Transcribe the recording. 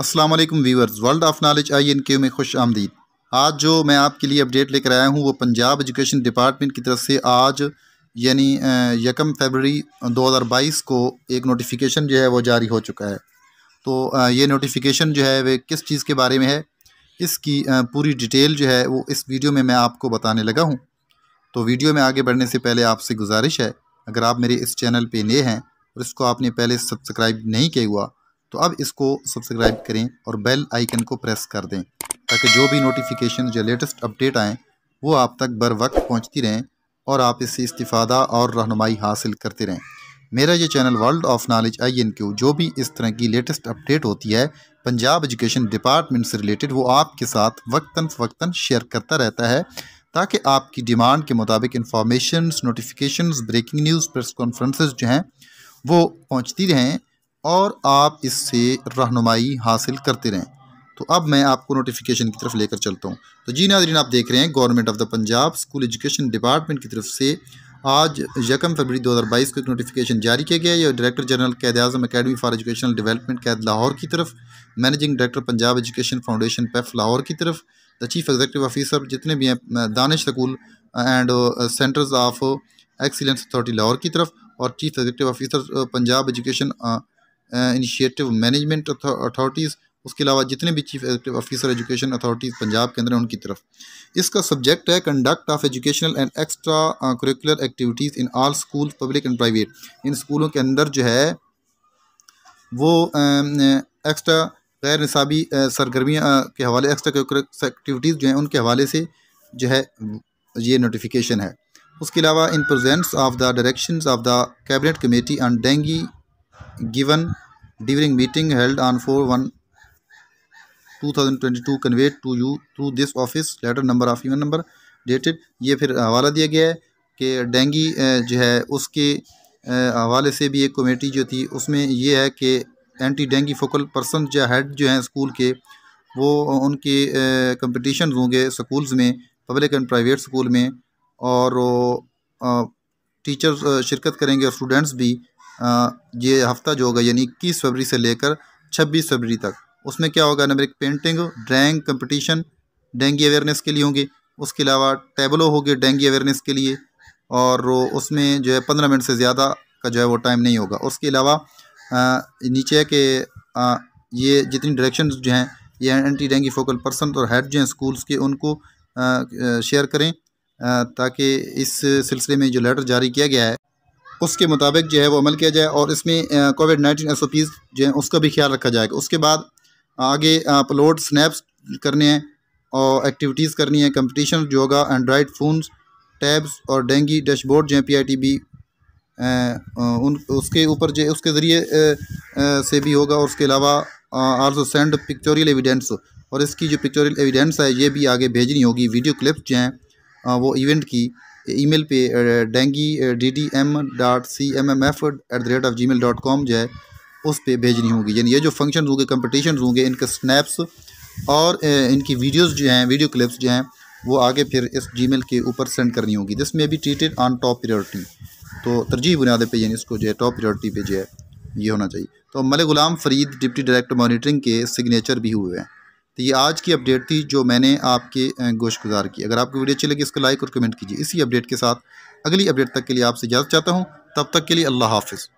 अस्सलाम वालेकुम viewers world of knowledge I N Q में खुश आमदीद आज जो मैं आपके लिए अपडेट लेकर आया हूँ वो पंजाब एजुकेशन डिपार्टमेंट की तरफ से आज यानी यकम फरवरी 2022 को एक नोटिफिकेशन जो है वो जारी हो चुका है तो ये नोटिफिकेशन जो है वे किस चीज़ के बारे में है इसकी पूरी डिटेल जो है वो इस वीडियो में मैं आपको बताने लगा हूँ तो वीडियो में आगे बढ़ने से पहले आपसे गुजारिश है अगर आप मेरे इस चैनल पर नए हैं और इसको आपने पहले सब्सक्राइब नहीं किया हुआ तो अब इसको सब्सक्राइब करें और बेल आइकन को प्रेस कर दें ताकि जो भी नोटिफिकेशन या लेटेस्ट अपडेट आएँ वो आप तक बर वक्त पहुँचती रहें और आप इससे इस्तीफ़ादा और रहनुमाई हासिल करते रहें मेरा ये channel world of knowledge I N Q जो भी इस तरह की लेटेस्ट अपडेट होती है पंजाब एजुकेशन डिपार्टमेंट से रिलेटेड वो आपके साथ वक्ता फ़वक्ता शेयर करता रहता है ताकि आपकी डिमांड के मुताबिक information notification breaking news press conferences जो हैं वो पहुँचती रहें और आप इससे रहनुमाई हासिल करते रहें तो अब मैं आपको नोटिफिकेशन की तरफ लेकर चलता हूँ तो जी नाजरीन आप देख रहे हैं government of the Punjab school education department की तरफ से आज यकम फरवरी 2022 को एक नोटिफिकेशन जारी किया गया है यह director general Quaid Azam academy for educational development QAED Lahore की तरफ managing director Punjab education foundation PEF Lahore की तरफ द चीफ एग्जीक्यूटिव ऑफिसर जितने भी हैं Danish school and centres of excellence authority Lahore की तरफ और chief executive officer Punjab education initiative management authorities उसके अलावा जितने भी chief officer education authorities Punjab के अंदर हैं उनकी तरफ इसका सब्जेक्ट है conduct of educational and extra curricular activities in all school public and private in स्कूलों के अंदर जो है वो एक्स्ट्रा um, गैर निसाबी uh, सरगर्मियाँ uh, के हवाले एक्स्ट्रा करिकुलर एक्टिविटीज़ जो हैं उनके हवाले से जो है ये नोटिफिकेशन है उसके अलावा in pursuance of the directions of the cabinet committee on dengue given during meeting held on 4 1 2022 conveyed to you through this office letter number of even number dated ये फिर हवाला दिया गया है कि डेंगी जो है उसके हवाले से भी एक कमेटी जो थी उसमें ये है कि एंटी डेंगी फोकल पर्सन या हेड जो हैं स्कूल के वो उनके कंपटीशन होंगे स्कूल्स में पब्लिक एंड प्राइवेट स्कूल में और टीचर्स शिरकत करेंगे और स्टूडेंट्स भी ये हफ्ता जो होगा यानी इक्कीस फरवरी से लेकर छब्बीस फरवरी तक उसमें क्या होगा नंबर एक painting drawing competition dengue awareness के लिए होंगे उसके अलावा टेबलो होगी डेंगी अवेयरनेस के लिए और उसमें जो है पंद्रह मिनट से ज़्यादा का जो है वो टाइम नहीं होगा उसके अलावा नीचे के आ, ये जितनी डायरेक्शन जो हैं ये एंटी डेंगी फोकल पर्सन और हेड जो हैं स्कूल्स के उनको शेयर करें ताकि इस सिलसिले में जो लेटर जारी किया गया है उसके मुताबिक जो है वो अमल किया जाए और इसमें COVID nineteen S O Ps जो है उसका भी ख्याल रखा जाएगा उसके बाद आगे अपलोड स्नैप्स करने हैं और एक्टिविटीज़ करनी है कंपटीशन जो होगा एंड्राइड फ़ोन टैब्स और डेंगी डैशबोर्ड जो है पी आई टी बी उन उसके ऊपर जो उसके ज़रिए से भी होगा और उसके अलावा आल्सो सेंड पिक्चोरियल एविडेंस और इसकी जो पिक्चोरियल एविडेंस है ये भी आगे भेजनी होगी वीडियो क्लिप्स जो हैं वो इवेंट की ईमेल पे dengue D D M dot C M M F at the rate of Gmail dot com जो है उस पर भेजनी होगी यानी ये जो फंक्शन होंगे कम्पटिशन होंगे इनके स्नैप्स और इनकी वीडियोज़ जो हैं वीडियो क्लिप्स जो हैं वो आगे फिर इस जी मेल के ऊपर सेंड करनी होगी this may be treated on top priority तो तरजीह बुनियादे पर यानी इसको जो है टॉप प्रायोरिटी पर जो है ये होना चाहिए तो मले Ghulam Farid deputy director monitoring के सिग्नेचर भी हुए हैं तो ये आज की अपडेट थी जो मैंने आपके गोश गुजार की अगर आपको वीडियो अच्छी लगी इसको लाइक और कमेंट कीजिए इसी अपडेट के साथ अगली अपडेट तक के लिए आपसे इजाज़त चाहता हूँ तब तक के लिए अल्लाह हाफिज़